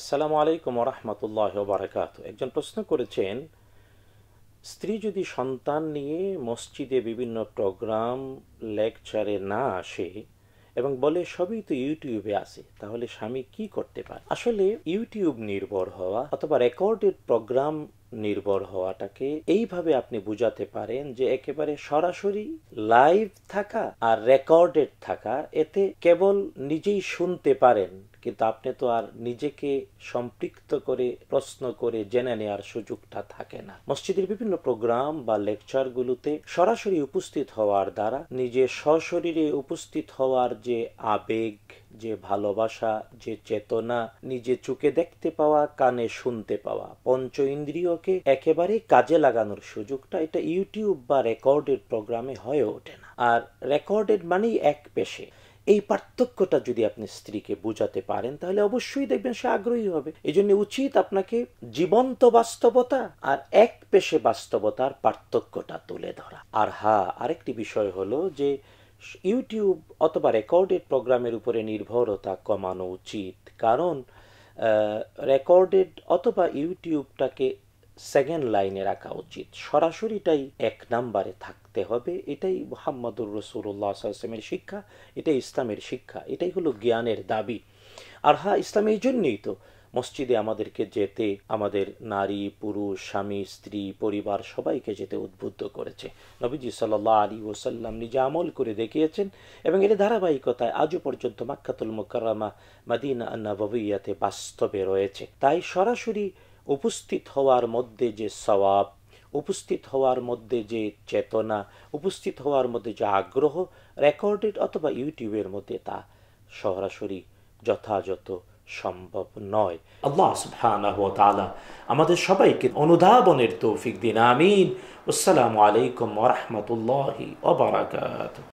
আসসালামু আলাইকুম রহমতুল্লাহ বারাকাত একজন প্রশ্ন করেছেন স্ত্রী যদি সন্তান নিয়ে মসজিদে বিভিন্ন প্রোগ্রাম লেকচারে না আসে এবং বলে সবই তো ইউটিউবে আসে তাহলে স্বামী কি করতে পারে আসলে ইউটিউব নির্ভর হওয়া অথবা রেকর্ডেড প্রোগ্রাম নির্ভর হওয়াটাকে এইভাবে আপনি বুঝাতে পারেন যে একেবারে সরাসরি লাইভ থাকা আর রেকর্ডেড থাকা এতে কেবল নিজেই শুনতে পারেন কিন্তু আপনি তো আর নিজেকে সম্পৃক্ত করে প্রশ্ন করে জেনে নেওয়ার সুযোগটা থাকে না মসজিদের বিভিন্ন প্রোগ্রাম বা লেকচারগুলোতে সরাসরি উপস্থিত হওয়ার দ্বারা নিজে সশরীরে উপস্থিত হওয়ার যে আবেগ যে ভালোবাসা যে চেতনা নিজে চোখে দেখতে পাওয়া কানে শুনতে পাওয়া পঞ্চ ইন্দ্রিয়কে একেবারে কাজে লাগানোর সুযোগটা এটা ইউটিউব বা রেকর্ডেড প্রোগ্রামে হয়ে ওঠে না আর রেকর্ডেড মানেই এক পেশে এই পার্থক্যটা যদি আপনি স্ত্রীকে বোঝাতে পারেন তাহলে অবশ্যই দেখবেন সে আগ্রহী হবে এই জন্য উচিত আপনাকে জীবন্ত বাস্তবতা আর এক পেশে বাস্তবতার পার্থক্যটা তুলে ধরা আর হা হ্যাঁ, আরেকটি বিষয় হলো যে ইউটিউব অথবা রেকর্ডেড প্রোগ্রামের উপরে নির্ভরতা কমানো উচিত কারণ রেকর্ডেড অথবা ইউটিউবটাকে সেকেন্ড লাইনে রাখা উচিত সরাসরিটাই এক নাম্বারে থাকতে হবে এটাই মোহাম্মদুর রসুল্লাহ আসলামের শিক্ষা এটাই ইসলামের শিক্ষা এটাই হলো জ্ঞানের দাবি আর হ্যাঁ ইসলাম এই জন্যই তো মসজিদে আমাদেরকে যেতে আমাদের নারী পুরুষ স্বামী স্ত্রী পরিবার সবাইকে যেতে উদ্বুদ্ধ করেছে নবীজি সাল্লাহ আলী ওসাল্লাম নিজে আমল করে দেখিয়েছেন এবং এটা ধারাবাহিকতায় আজও পর্যন্ত মাক্কাতুল মোকারমা মাদিনা আন্না বাবুইয়াতে বাস্তবে রয়েছে তাই সরাসরি উপস্থিত হওয়ার মধ্যে যে স্বভাব উপস্থিত হওয়ার মধ্যে যে চেতনা উপস্থিত হওয়ার মধ্যে যে আগ্রহ রেকর্ডেড অথবা ইউটিউবের মধ্যে তা সরাসরি যথাযথ সম্ভব নয় আল্লাহ সুবহানাহু ওয়া তাআলা আমাদের সবাইকে অনুধাবনের তৌফিক দিন আমিন আসসালামু আলাইকুম ওয়া রাহমাতুল্লাহি ওয়া বারাকাতুহু